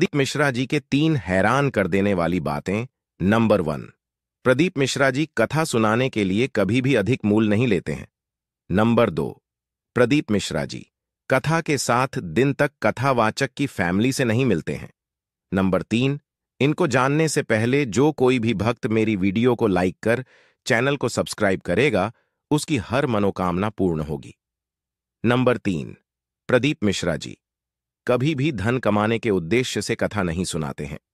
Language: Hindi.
प्रदीप मिश्रा जी के तीन हैरान कर देने वाली बातें नंबर वन प्रदीप मिश्रा जी कथा सुनाने के लिए कभी भी अधिक मूल नहीं लेते हैं नंबर दो प्रदीप मिश्रा जी कथा के साथ दिन तक कथावाचक की फैमिली से नहीं मिलते हैं नंबर तीन इनको जानने से पहले जो कोई भी भक्त मेरी वीडियो को लाइक कर चैनल को सब्सक्राइब करेगा उसकी हर मनोकामना पूर्ण होगी नंबर तीन प्रदीप मिश्रा जी कभी भी धन कमाने के उद्देश्य से कथा नहीं सुनाते हैं